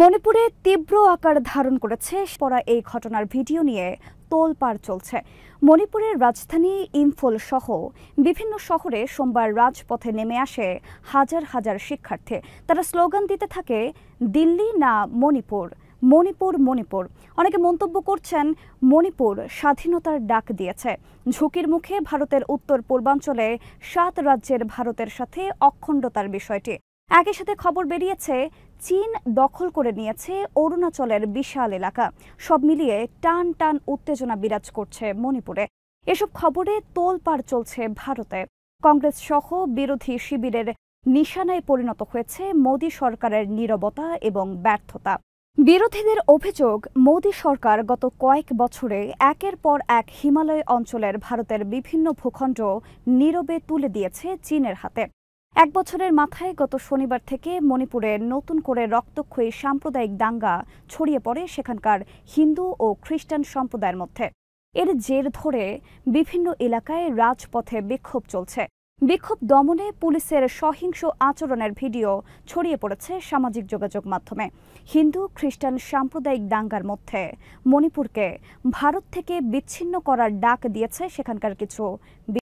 মণিপুরে তীব্র আকার ধারণ করেছে পরা এই ঘটনার ভিডিও নিয়ে তোলপাড় চলছে মণিপুরের রাজধানী ইম্ফল সহ বিভিন্ন শহরে সোমবার রাজপথে নেমে আসে হাজার হাজার শিক্ষার্থী তারা স্লোগান দিতে থাকে দিল্লি না মণিপুর মণিপুর মণিপুর অনেকে মন্তব্য করছেন মণিপুর স্বাধীনতার ডাক দিয়েছে ঝুঁকির মুখে ভারতের উত্তর পূর্বাঞ্চলে সাত রাজ্যের ভারতের সাথে অখণ্ডতার বিষয়টি একই সাথে খবর বেরিয়েছে চীন দখল করে নিয়েছে অরুণাচলের বিশাল এলাকা সব মিলিয়ে টান টান উত্তেজনা বিরাজ করছে মণিপুরে এসব খবরে তোলপাড় চলছে ভারতে কংগ্রেস সহ বিরোধী শিবিরের নিশানায় পরিণত হয়েছে মোদী সরকারের নিরবতা এবং ব্যর্থতা বিরোধীদের অভিযোগ মোদী সরকার গত কয়েক বছরে একের পর এক হিমালয় অঞ্চলের ভারতের বিভিন্ন ভূখণ্ড নীরবে তুলে দিয়েছে চীনের হাতে এক বছরের মাথায় গত শনিবার থেকে মণিপুরে নতুন করে রক্তক্ষয়ী সাম্প্রদায়িক দাঙ্গা ছড়িয়ে পড়ে সেখানকার হিন্দু ও খ্রিস্টান সম্প্রদায়ের মধ্যে এর জের ধরে বিভিন্ন এলাকায় রাজপথে বিক্ষোভ চলছে বিক্ষোভ দমনে পুলিশের সহিংস আচরণের ভিডিও ছড়িয়ে পড়েছে সামাজিক যোগাযোগ মাধ্যমে হিন্দু খ্রিস্টান সাম্প্রদায়িক দাঙ্গার মধ্যে মণিপুরকে ভারত থেকে বিচ্ছিন্ন করার ডাক দিয়েছে সেখানকার কিছু